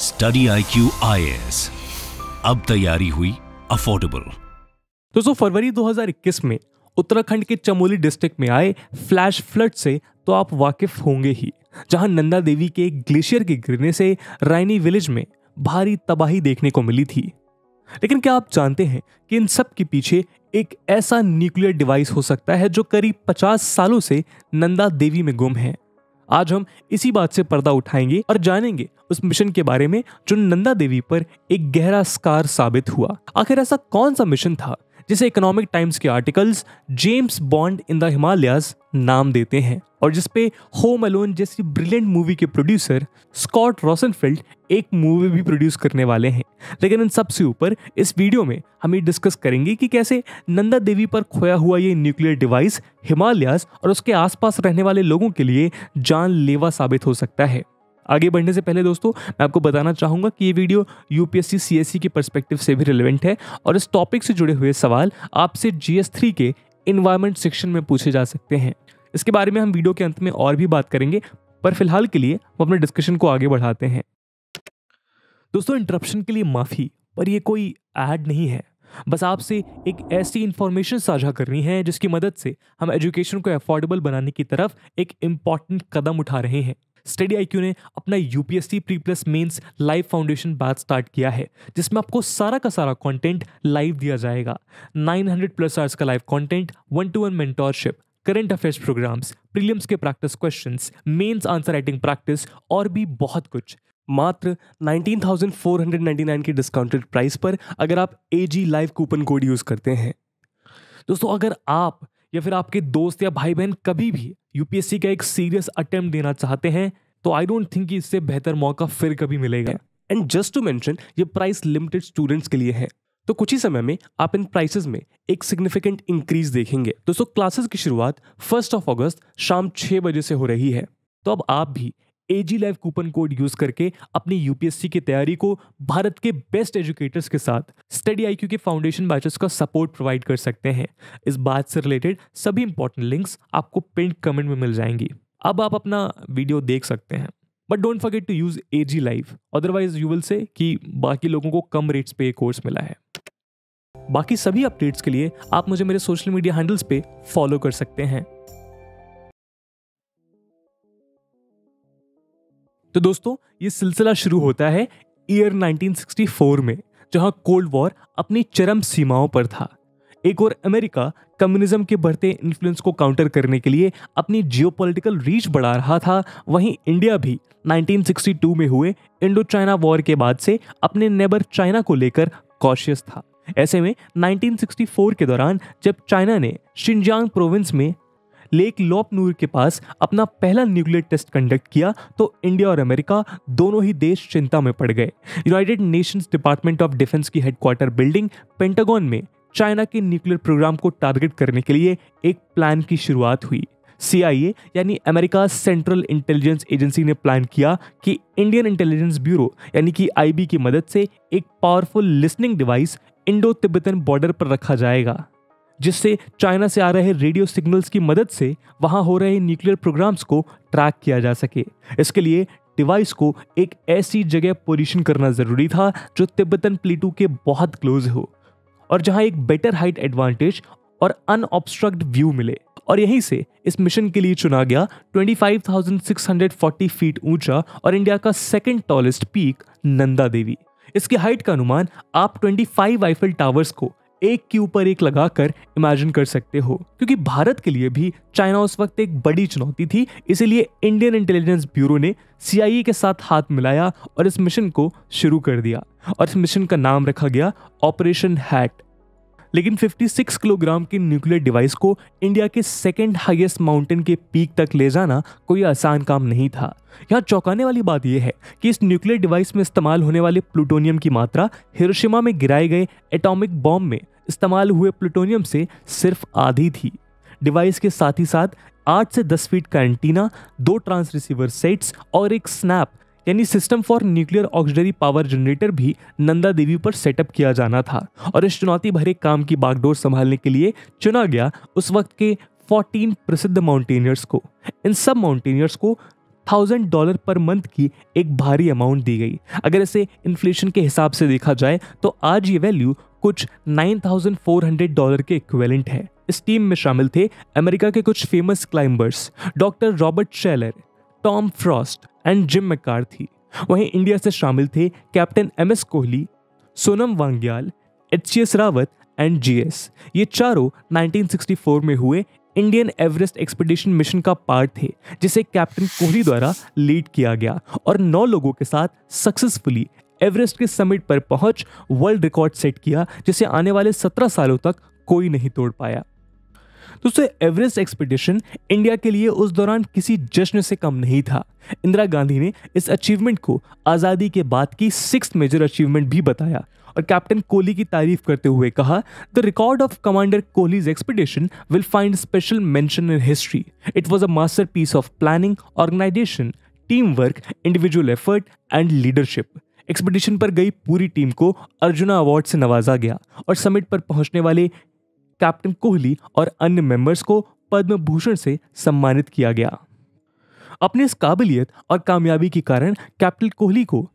study I Q अब तैयारी हुई अफोर्डेबल दोस्तों फरवरी 2021 में उत्तराखंड के चमोली डिस्ट्रिक्ट में आए फ्लैश फ्लड से तो आप वाकिफ होंगे ही जहां नंदा देवी के ग्लेशियर के गिरने से रायनी विलेज में भारी तबाही देखने को मिली थी लेकिन क्या आप जानते हैं कि इन सब के पीछे एक ऐसा न्यूक्लियर डिवाइस हो सकता है जो करीब 50 सालों से नंदा देवी में गुम है आज हम इसी बात से पर्दा उठाएंगे और जानेंगे उस मिशन के बारे में जो नंदा देवी पर एक गहरा स्कार साबित हुआ आखिर ऐसा कौन सा मिशन था जिसे इकोनॉमिक टाइम्स के articles James Bond in the Himalayas नाम देते हैं और जिसपे होम अलोन जैसी ब्रिलियंट मूवी के प्रोड्यूसर स्कॉट रॉसनफील्ड एक मूवी भी प्रोड्यूस करने वाले हैं लेकिन इन सबसे ऊपर इस वीडियो में हम ये डिस्कस करेंगे कि कैसे नंदा देवी पर खोया हुआ ये न्यूक्लियर डिवाइस हिमालयस और उसके आसपास रहने वाले लोगों के लिए जानलेवा साबित हो सकता है आगे बढ़ने से पहले दोस्तों मैं आपको बताना चाहूँगा कि ये वीडियो यू पी e के परस्पेक्टिव से भी रिलेवेंट है और इस टॉपिक से जुड़े हुए सवाल आपसे जी के इन्वायरमेंट सेक्शन में पूछे जा सकते हैं इसके बारे में हम वीडियो के अंत में और भी बात करेंगे पर फिलहाल के लिए हम अपने डिस्कशन को आगे बढ़ाते हैं दोस्तों इंटरप्शन के लिए माफ़ी पर ये कोई ऐड नहीं है बस आपसे एक ऐसी इंफॉर्मेशन साझा करनी है जिसकी मदद से हम एजुकेशन को अफोर्डेबल बनाने की तरफ एक इम्पॉर्टेंट कदम उठा रहे हैं स्टडी आईक्यू ने अपना UPSC pre plus mains live foundation batch start किया है जिसमें आपको सारा का सारा कॉन्टेंट लाइव दिया जाएगा 900 प्लस आवर्स का live content one to one mentorship current affairs programs prelims के practice questions mains answer writing practice और भी बहुत कुछ मात्र 19,499 के डिस्काउंटेड प्राइस पर अगर आप A G live coupon code use करते हैं दोस्तों अगर आप या फिर आपके दोस्त या भाई बहन कभी भी यूपीएससी का एक सीरियस अटेम्प्ट देना चाहते हैं तो आई डोंट थिंक इससे बेहतर मौका फिर कभी मिलेगा एंड जस्ट टू मेंशन ये प्राइस लिमिटेड स्टूडेंट्स के लिए है तो कुछ ही समय में आप इन प्राइसेस में एक सिग्निफिकेंट इंक्रीज देखेंगे दोस्तों क्लासेस की शुरुआत फर्स्ट ऑफ अगस्त शाम छः बजे से हो रही है तो अब आप भी AG live coupon code use करके अपनी यूपीएससी की तैयारी को भारत के बेस्ट एजुकेटर्स के साथ स्टडी आई के फाउंडेशन बैचेस का सपोर्ट प्रोवाइड कर सकते हैं इस बात से रिलेटेड सभी इंपॉर्टेंट लिंक्स आपको पिंड कमेंट में मिल जाएंगी अब आप अपना वीडियो देख सकते हैं but don't forget to use A G live otherwise you will say कि बाकी लोगों को कम रेट्स पे ये कोर्स मिला है बाकी सभी अपडेट्स के लिए आप मुझे मेरे सोशल मीडिया हैंडल्स पे फॉलो कर सकते हैं तो दोस्तों ये सिलसिला शुरू होता है ईयर 1964 में जहां कोल्ड वॉर अपनी चरम सीमाओं पर था एक और अमेरिका कम्युनिज्म के बढ़ते इन्फ्लुएंस को काउंटर करने के लिए अपनी जियोपॉलिटिकल रीच बढ़ा रहा था वहीं इंडिया भी 1962 में हुए इंडो चाइना वॉर के बाद से अपने नेबर चाइना को लेकर कॉशियस था ऐसे में 1964 के दौरान जब चाइना ने शिनजांग प्रोविंस में लेक लोपनूर के पास अपना पहला न्यूक्लियर टेस्ट कंडक्ट किया तो इंडिया और अमेरिका दोनों ही देश चिंता में पड़ गए United Nations department of defence की हेडक्वार्टर बिल्डिंग पेंटागॉन में चाइना के न्यूक्लियर प्रोग्राम को टारगेट करने के लिए एक प्लान की शुरुआत हुई सीआईए यानी अमेरिका सेंट्रल इंटेलिजेंस एजेंसी ने प्लान किया कि इंडियन इंटेलिजेंस ब्यूरो यानी कि आईबी की मदद से एक powerful listening device Indo Tibetan border पर रखा जाएगा जिससे चाइना से आ रहे रेडियो सिग्नल्स की मदद से वहां हो रहे न्यूक्लियर प्रोग्राम्स को ट्रैक किया जा सके इसके लिए डिवाइस को एक ऐसी जगह पोजीशन करना ज़रूरी था जो तिब्बतन प्लेटू के बहुत क्लोज हो और जहां एक बेटर हाइट एडवांटेज और अनऑब्स्ट्रक्ट व्यू मिले और यहीं से इस मिशन के लिए चुना गया 25,640 फीट ऊंचा और इंडिया का second tallest peak Nanda Devi इसकी हाइट का अनुमान आप 25 आईफिल टावर्स को एक के ऊपर एक लगाकर इमेजिन कर सकते हो क्योंकि भारत के लिए भी चाइना उस वक्त एक बड़ी चुनौती थी इसीलिए इंडियन इंटेलिजेंस ब्यूरो ने सीआईए के साथ हाथ मिलाया और इस मिशन को शुरू कर दिया और इस मिशन का नाम रखा गया ऑपरेशन हैट लेकिन 56 किलोग्राम के न्यूक्लियर डिवाइस को इंडिया के सेकेंड हाईएस्ट माउंटेन के पीक तक ले जाना कोई आसान काम नहीं था यहाँ चौंकाने वाली बात यह है कि इस न्यूक्लियर डिवाइस में इस्तेमाल होने वाले प्लूटोनियम की मात्रा हिरोशिमा में गिराए गए एटॉमिक बॉम्ब में इस्तेमाल हुए प्लूटोनियम से सिर्फ आधी थी डिवाइस के साथ ही साथ आठ से दस फीट का एंटीना दो ट्रांस रिसीवर सेट्स और एक स्नैप यानी system for nuclear auxiliary power generator भी नंदा देवी पर सेटअप किया जाना था और इस चुनौती भरे काम की बागडोर संभालने के लिए चुना गया उस वक्त के 14 प्रसिद्ध माउंटेनियर्स को इन सब माउंटेनियर्स को थाउजेंड डॉलर पर मंथ की एक भारी अमाउंट दी गई अगर इसे इन्फ्लेशन के हिसाब से देखा जाए तो आज ये वैल्यू कुछ 9,400 डॉलर के इक्वेलेंट है इस टीम में शामिल थे अमेरिका के कुछ famous climbers doctor Robert Schaller Tom Frost and Jim थी वहीं इंडिया से शामिल थे captain M S Kohli Sonam Wangyal H S Rawat and G S ये चारों 1964 में हुए इंडियन एवरेस्ट एक्सपीडिशन मिशन का पार्ट थे जिसे कैप्टन कोहली द्वारा लीड किया गया और नौ लोगों के साथ सक्सेसफुली एवरेस्ट के समिट पर पहुंच वर्ल्ड रिकॉर्ड सेट किया जिसे आने वाले 17 सालों तक कोई नहीं तोड़ पाया दोस्तों एवरेस्ट एक्सपीडिशन इंडिया के लिए उस दौरान किसी जश्न से कम नहीं था इंदिरा गांधी ने इस अचीवमेंट को आज़ादी के बाद की सिक्स मेजर अचीवमेंट भी बताया और कैप्टन कोहली की तारीफ करते हुए कहा the record of commander Kohli's expedition will find special mention in history it was a masterpiece of planning organisation team work individual effort and leadership expedition पर गई पूरी टीम को अर्जुना अवार्ड से नवाजा गया और समिट पर पहुंचने वाले कैप्टन कोहली और अन्य मेंबर्स को पद्म भूषण से सम्मानित किया गया अपने इस काबिलियत और कामयाबी के कारण कैप्टन कोहली को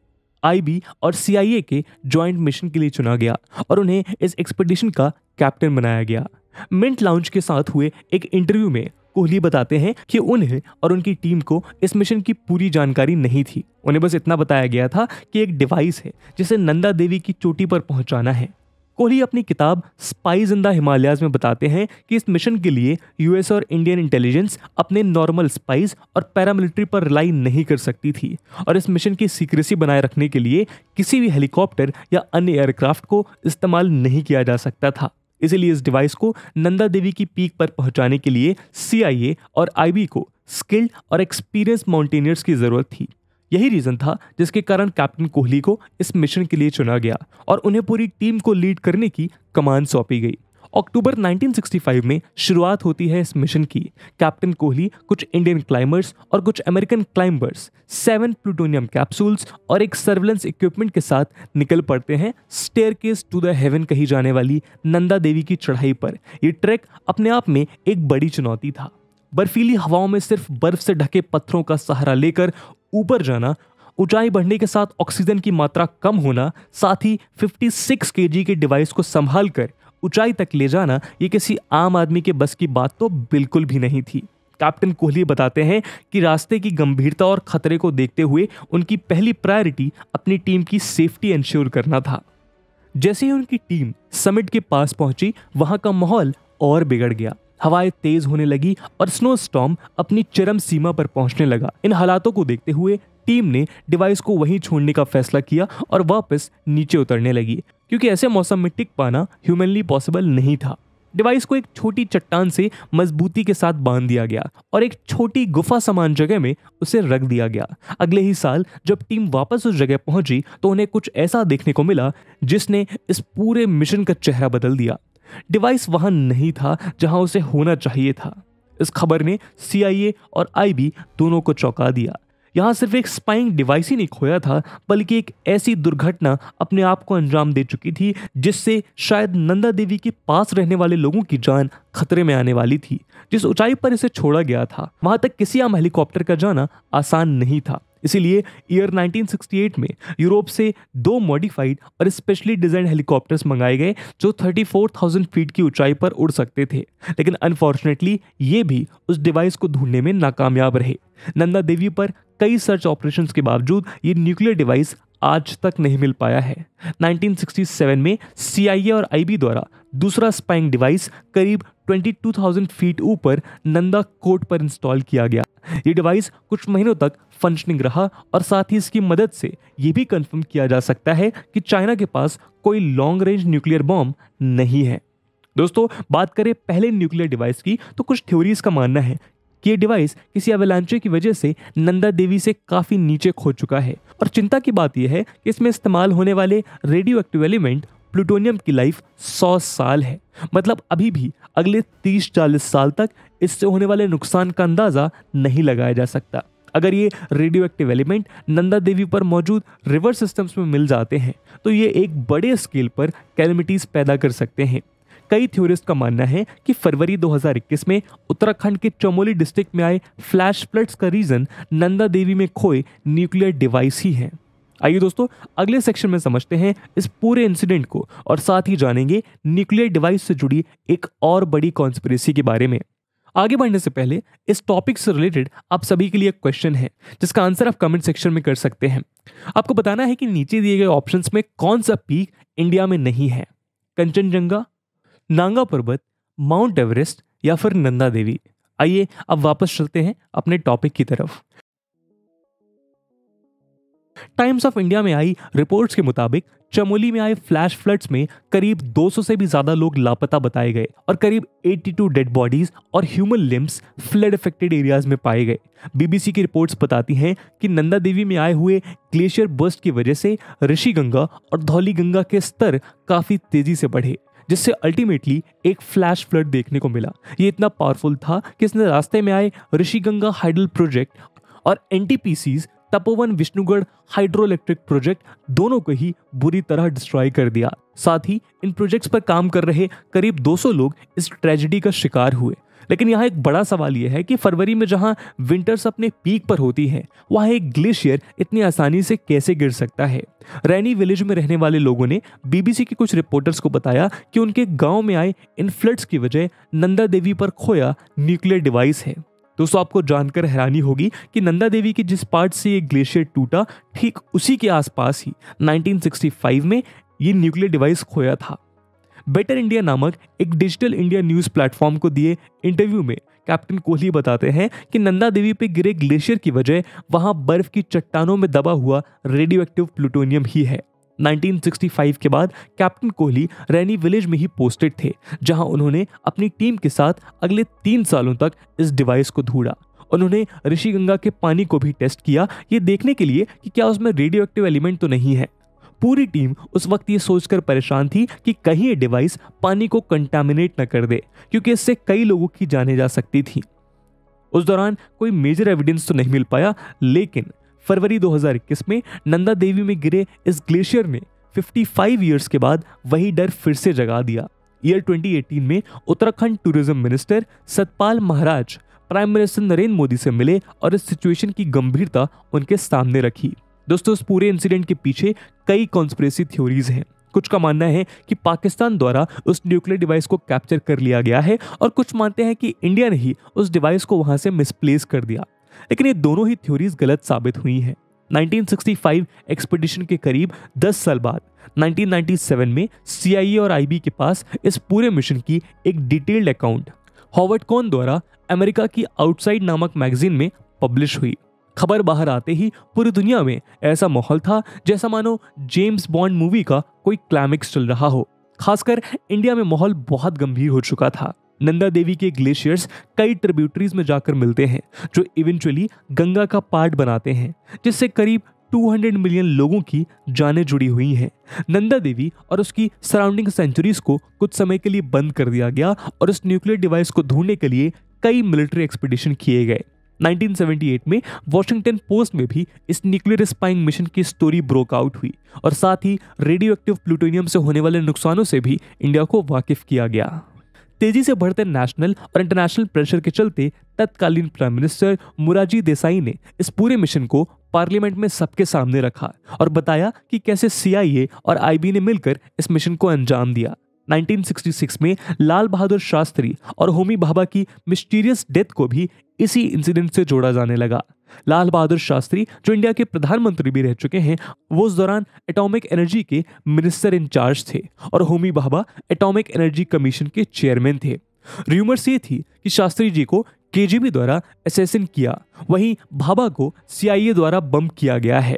आईबी और सीआईए के जॉइंट मिशन के लिए चुना गया और उन्हें इस एक्सपेडिशन का कैप्टन बनाया गया मिंट लाउंज के साथ हुए एक इंटरव्यू में कोहली बताते हैं कि उन्हें और उनकी टीम को इस मिशन की पूरी जानकारी नहीं थी उन्हें बस इतना बताया गया था कि एक डिवाइस है जिसे नंदा देवी की चोटी पर पहुंचाना है कोहली अपनी किताब स्पाइज इन द हिमालयाज में बताते हैं कि इस मिशन के लिए यूएस और इंडियन इंटेलिजेंस अपने नॉर्मल स्पाइज और पैरामिलिट्री पर रिलाई नहीं कर सकती थी और इस मिशन की सीक्रेसी बनाए रखने के लिए किसी भी हेलीकॉप्टर या अन्य एयरक्राफ्ट को इस्तेमाल नहीं किया जा सकता था इसीलिए इस डिवाइस को नंदा देवी की पीक पर पहुंचाने के लिए सीआईए और आईबी को स्किल्ड और एक्सपीरियंस माउंटेनियर्स की ज़रूरत थी यही रीज़न था जिसके कारण कैप्टन कोहली को इस मिशन के लिए चुना गया और उन्हें पूरी टीम को लीड करने की कमान सौंपी गई अक्टूबर 1965 में शुरुआत होती है इस मिशन की कैप्टन कोहली कुछ इंडियन क्लाइंबर्स और कुछ American climbers seven plutonium capsules और एक सर्वेलेंस इक्विपमेंट के साथ निकल पड़ते हैं staircase to the heaven कही जाने वाली नंदा देवी की चढ़ाई पर यह ट्रैक अपने आप में एक बड़ी चुनौती था बर्फीली हवाओं में सिर्फ बर्फ से ढके पत्थरों का सहारा लेकर ऊपर जाना ऊंचाई बढ़ने के साथ ऑक्सीजन की मात्रा कम होना साथ ही 56 केजी के डिवाइस को संभाल कर ऊंचाई तक ले जाना ये किसी आम आदमी के बस की बात तो बिल्कुल भी नहीं थी कैप्टन कोहली बताते हैं कि रास्ते की गंभीरता और खतरे को देखते हुए उनकी पहली प्रायोरिटी अपनी टीम की सेफ्टी इंश्योर करना था जैसे ही उनकी टीम समिट के पास पहुंची वहां का माहौल और बिगड़ गया हवाएं तेज होने लगी और स्नो स्टॉम अपनी चरम सीमा पर पहुंचने लगा इन हालातों को देखते हुए टीम ने डिवाइस को वहीं छोड़ने का फैसला किया और वापस नीचे उतरने लगी क्योंकि ऐसे मौसम में टिक पाना ह्यूमनली पॉसिबल नहीं था डिवाइस को एक छोटी चट्टान से मजबूती के साथ बांध दिया गया और एक छोटी गुफा समान जगह में उसे रख दिया गया अगले ही साल जब टीम वापस उस जगह पहुंची तो उन्हें कुछ ऐसा देखने को मिला जिसने इस पूरे मिशन का चेहरा बदल दिया डिवाइस वहां नहीं था जहां उसे होना चाहिए था इस खबर ने सीआईए और आईबी दोनों को चौंका दिया यहाँ सिर्फ एक स्पाइंग डिवाइस ही नहीं खोया था बल्कि एक ऐसी दुर्घटना अपने आप को अंजाम दे चुकी थी जिससे शायद नंदा देवी के पास रहने वाले लोगों की जान खतरे में आने वाली थी जिस ऊंचाई पर इसे छोड़ा गया था वहां तक किसी आम हेलीकॉप्टर का जाना आसान नहीं था इसीलिए ईयर 1968 में यूरोप से दो मॉडिफाइड और स्पेशली डिजाइन हेलीकॉप्टर्स मंगाए गए जो 34,000 फीट की ऊंचाई पर उड़ सकते थे लेकिन अनफॉर्चुनेटली ये भी उस डिवाइस को ढूंढने में नाकामयाब रहे नंदा देवी पर कई सर्च ऑपरेशन के बावजूद ये न्यूक्लियर डिवाइस आज तक नहीं मिल पाया है 1967 में सीआईए और आईबी द्वारा दूसरा स्पाइंग डिवाइस करीब 22,000 फीट ऊपर नंदा कोट पर इंस्टॉल किया गया ये डिवाइस कुछ महीनों तक फंक्शनिंग रहा और साथ ही इसकी मदद से ये भी कंफर्म किया जा सकता है कि चाइना के पास कोई लॉन्ग रेंज न्यूक्लियर बॉम्ब नहीं है दोस्तों बात करें पहले न्यूक्लियर डिवाइस की तो कुछ थ्योरीज का मानना है कि ये डिवाइस किसी अवलांचे की वजह से नंदा देवी से काफ़ी नीचे खो चुका है और चिंता की बात यह है कि इसमें इस्तेमाल होने वाले रेडियो एक्टिव एलिमेंट प्लूटोनियम की लाइफ 100 साल है मतलब अभी भी अगले 30-40 साल तक इससे होने वाले नुकसान का अंदाज़ा नहीं लगाया जा सकता अगर ये radioactive element Nanda Devi पर मौजूद रिवर सिस्टम्स में मिल जाते हैं तो ये एक बड़े स्केल पर कैलमिटीज़ पैदा कर सकते हैं कई थ्योरिस्ट का मानना है कि फरवरी 2021 में उत्तराखंड के चमोली डिस्ट्रिक्ट में आए फ्लैश फ्लड्स का रीज़न नंदा देवी में खोए न्यूक्लियर डिवाइस ही हैं आइए दोस्तों अगले सेक्शन में समझते हैं इस पूरे इंसिडेंट को और साथ ही जानेंगे न्यूक्लियर डिवाइस से जुड़ी एक और बड़ी कॉन्स्परेसी के बारे में आगे बढ़ने से पहले इस टॉपिक से रिलेटेड आप सभी के लिए एक क्वेश्चन है जिसका आंसर आप कमेंट सेक्शन में कर सकते हैं आपको बताना है कि नीचे दिए गए ऑप्शंस में कौन सा पीक इंडिया में नहीं है कंचनजंगा नांगा पर्वत माउंट एवरेस्ट या फिर नंदा देवी आइए अब वापस चलते हैं अपने टॉपिक की तरफ टाइम्स ऑफ इंडिया में आई रिपोर्ट्स के मुताबिक चमोली में आए फ्लैश फ्लड्स में करीब 200 से भी ज्यादा लोग लापता बताए गए और करीब 82 डेड बॉडीज और human limbs flood affected areas में पाए गए बीबीसी की रिपोर्ट्स बताती हैं कि नंदा देवी में आए हुए ग्लेशियर बर्स्ट की वजह से ऋषि गंगा और धौली गंगा के स्तर काफी तेजी से बढ़े जिससे अल्टीमेटली एक फ्लैश फ्लड देखने को मिला ये इतना पावरफुल था कि इसने रास्ते में आए ऋषि गंगा हाइडल प्रोजेक्ट और एन Tapovan Vishnugad hydroelectric project दोनों को ही बुरी तरह डिस्ट्रॉय कर दिया साथ ही इन प्रोजेक्ट्स पर काम कर रहे करीब 200 लोग इस ट्रेजिडी का शिकार हुए लेकिन यहाँ एक बड़ा सवाल यह है कि फरवरी में जहाँ विंटर्स अपने पीक पर होती हैं वहाँ एक ग्लेशियर इतनी आसानी से कैसे गिर सकता है रैनी विलेज में रहने वाले लोगों ने बीबीसी के कुछ रिपोर्टर्स को बताया कि उनके गांव में आए इन फ्लड्स की वजह नंदा देवी पर खोया न्यूक्लियर डिवाइस है दोस्तों आपको जानकर हैरानी होगी कि नंदा देवी के जिस पार्ट से ये ग्लेशियर टूटा ठीक उसी के आसपास ही 1965 में ये न्यूक्लियर डिवाइस खोया था बेटर इंडिया नामक एक डिजिटल इंडिया न्यूज़ प्लेटफॉर्म को दिए इंटरव्यू में कैप्टन कोहली बताते हैं कि नंदा देवी पे गिरे ग्लेशियर की वजह वहाँ बर्फ की चट्टानों में दबा हुआ रेडियो एक्टिव प्लूटोनियम ही है 1965 के बाद कैप्टन कोहली रैनी विलेज में ही पोस्टेड थे जहां उन्होंने अपनी टीम के साथ अगले तीन सालों तक इस डिवाइस को ढूंढा उन्होंने ऋषि गंगा के पानी को भी टेस्ट किया ये देखने के लिए कि क्या उसमें रेडियो एक्टिव एलिमेंट तो नहीं है पूरी टीम उस वक्त ये सोचकर परेशान थी कि कहीं ये डिवाइस पानी को कंटामिनेट न कर दे क्योंकि इससे कई लोगों की जाने जा सकती थी उस दौरान कोई मेजर एविडेंस तो नहीं मिल पाया लेकिन फरवरी 2021 में नंदा देवी में गिरे इस ग्लेशियर ने 55 ईयर्स के बाद वही डर फिर से जगा दिया ईयर 2018 में Uttarakhand tourism minister Satpal Maharaj prime minister Narendra Modi से मिले और इस सिचुएशन की गंभीरता उनके सामने रखी दोस्तों इस पूरे इंसिडेंट के पीछे कई कॉन्स्परेसी थ्योरीज हैं कुछ का मानना है कि पाकिस्तान द्वारा उस न्यूक्लियर डिवाइस को कैप्चर कर लिया गया है और कुछ मानते हैं कि इंडिया ने ही उस डिवाइस को वहां से मिसप्लेस कर दिया लेकिन ये दोनों ही थ्योरीज गलत साबित हुई हैं 1965 एक्सपीडिशन के करीब 10 साल बाद 1997 में सीआईए और आई के पास इस पूरे मिशन की एक डिटेल्ड अकाउंट हॉवर्ड कॉन द्वारा अमेरिका की आउटसाइड नामक मैगजीन में पब्लिश हुई खबर बाहर आते ही पूरी दुनिया में ऐसा माहौल था जैसा मानो जेम्स बॉन्ड मूवी का कोई क्लाइमेक्स चल रहा हो खासकर इंडिया में माहौल बहुत गंभीर हो चुका था नंदा देवी के ग्लेशियर्स कई ट्रिब्यूटरीज में जाकर मिलते हैं जो इवेंचुअली गंगा का पार्ट बनाते हैं जिससे करीब 200 मिलियन लोगों की जानें जुड़ी हुई हैं नंदा देवी और उसकी सराउंडिंग सेंचुरीज को कुछ समय के लिए बंद कर दिया गया और उस न्यूक्लियर डिवाइस को ढूंढने के लिए कई मिलिट्री एक्सपीडिशन किए गए 1978 में वॉशिंगटन पोस्ट में भी इस न्यूक्लियर स्पाइंग मिशन की स्टोरी ब्रोक आउट हुई और साथ ही रेडियो एक्टिव प्लूटोनियम से होने वाले नुकसानों से भी इंडिया को वाकिफ किया गया तेजी से बढ़ते नेशनल और इंटरनेशनल प्रेशर के चलते तत्कालीन प्राइम मिनिस्टर मुराजी देसाई ने इस पूरे मिशन को पार्लियामेंट में सबके सामने रखा और बताया कि कैसे सीआईए और आईबी ने मिलकर इस मिशन को अंजाम दिया 1966 में लाल बहादुर शास्त्री और होमी भाभा की मिस्टीरियस डेथ को भी इसी इंसिडेंट से जोड़ा जाने लगा लाल बहादुर शास्त्री जो इंडिया के प्रधानमंत्री भी रह चुके हैं वो उस दौरान एटॉमिक एनर्जी के मिनिस्टर इंचार्ज थे और Homi Bhabha atomic energy commission के चेयरमैन थे र्यूमर्स ये थी कि शास्त्री जी को केजीबी द्वारा असेसिन किया वहीं भाभा को सीआईए द्वारा बम किया गया है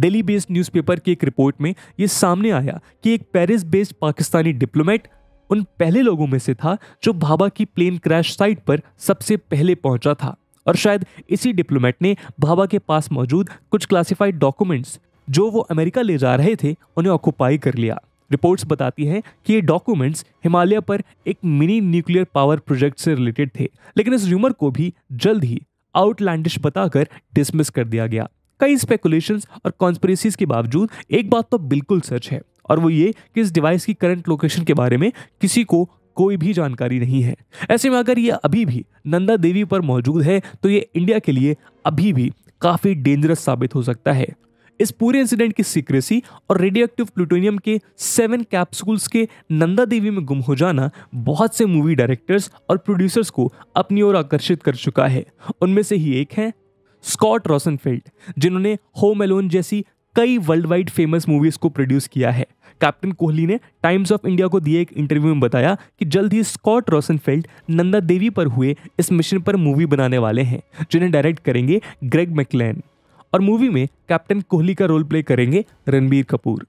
दिल्ली बेस्ड न्यूज़पेपर की एक रिपोर्ट में ये सामने आया कि एक पेरिस बेस्ड पाकिस्तानी डिप्लोमेट उन पहले लोगों में से था जो भाभा की प्लेन क्रैश साइट पर सबसे पहले पहुंचा था और शायद इसी डिप्लोमेट ने भाभा के पास मौजूद कुछ क्लासिफाइड डॉक्यूमेंट्स जो वो अमेरिका ले जा रहे थे उन्हें ऑक्यूपाई कर लिया रिपोर्ट्स बताती हैं कि ये डॉक्यूमेंट्स हिमालय पर एक मिनी न्यूक्लियर पावर प्रोजेक्ट से रिलेटेड थे लेकिन इस र्यूमर को भी जल्द ही आउटलैंडिश बताकर डिसमिस कर दिया गया कई स्पेकुलेशंस और कॉन्स्परेसीज के बावजूद एक बात तो बिल्कुल सच है और वो ये कि इस डिवाइस की करंट लोकेशन के बारे में किसी को कोई भी जानकारी नहीं है ऐसे में अगर ये अभी भी नंदा देवी पर मौजूद है तो ये इंडिया के लिए अभी भी काफ़ी डेंजरस साबित हो सकता है इस पूरे इंसिडेंट की सीक्रेसी और रेडियो एक्टिव प्लूटोनियम के सेवन कैप्सूल्स के नंदा देवी में गुम हो जाना बहुत से मूवी डायरेक्टर्स और प्रोड्यूसर्स को अपनी ओर आकर्षित कर चुका है उनमें से ही एक हैं स्कॉट रोसनफील्ड जिन्होंने होम एलोन जैसी कई वर्ल्ड वाइड फेमस मूवीज़ को प्रोड्यूस किया है कैप्टन कोहली ने टाइम्स ऑफ इंडिया को दिए एक इंटरव्यू में बताया कि जल्द ही स्कॉट रॉसनफील्ड नंदा देवी पर हुए इस मिशन पर मूवी बनाने वाले हैं जिन्हें डायरेक्ट करेंगे ग्रेग मैकलैन और मूवी में कैप्टन कोहली का रोल प्ले करेंगे रणबीर कपूर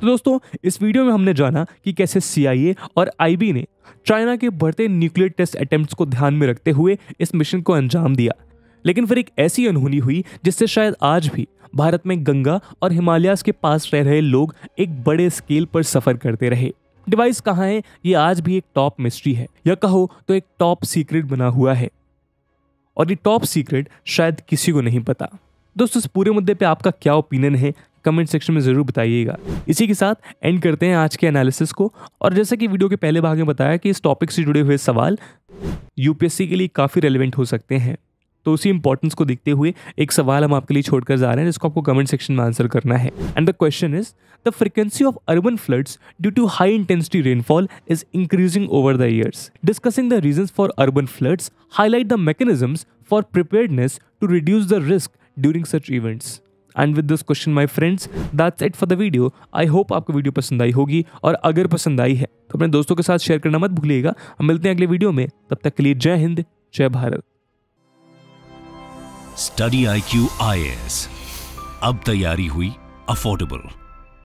तो दोस्तों इस वीडियो में हमने जाना कि कैसे सी और आई ने चाइना के बढ़ते न्यूक्लियर टेस्ट अटैम्प्ट को ध्यान में रखते हुए इस मिशन को अंजाम दिया लेकिन फिर एक ऐसी अनहोनी हुई जिससे शायद आज भी भारत में गंगा और हिमालयास के पास रह रहे लोग एक बड़े स्केल पर सफर करते रहे डिवाइस कहाँ है ये आज भी एक टॉप मिस्ट्री है या कहो तो एक टॉप सीक्रेट बना हुआ है और ये टॉप सीक्रेट शायद किसी को नहीं पता दोस्तों इस पूरे मुद्दे पे आपका क्या ओपिनियन है कमेंट सेक्शन में ज़रूर बताइएगा इसी के साथ एंड करते हैं आज के एनालिसिस को और जैसा कि वीडियो के पहले भाग में बताया कि इस टॉपिक से जुड़े हुए सवाल यूपीएससी के लिए काफ़ी रेलिवेंट हो सकते हैं तो उसी इंपॉर्टेंस को देखते हुए एक सवाल हम आपके लिए छोड़कर जा रहे हैं जिसको आपको कमेंट सेक्शन में आंसर करना है and the question is the frequency of urban floods due to high intensity rainfall is increasing over the years discussing the reasons for urban floods highlight the mechanism for preparedness to reduce the risk during such events and with this question my friends that's it for the video I hope आपको video पसंद आई होगी और अगर पसंद आई है तो अपने दोस्तों के साथ शेयर करना मत भूलिएगा हम मिलते हैं अगले वीडियो में तब तक के लिए जय हिंद जय Bharat study I Q I S अब तैयारी हुई अफोर्डेबल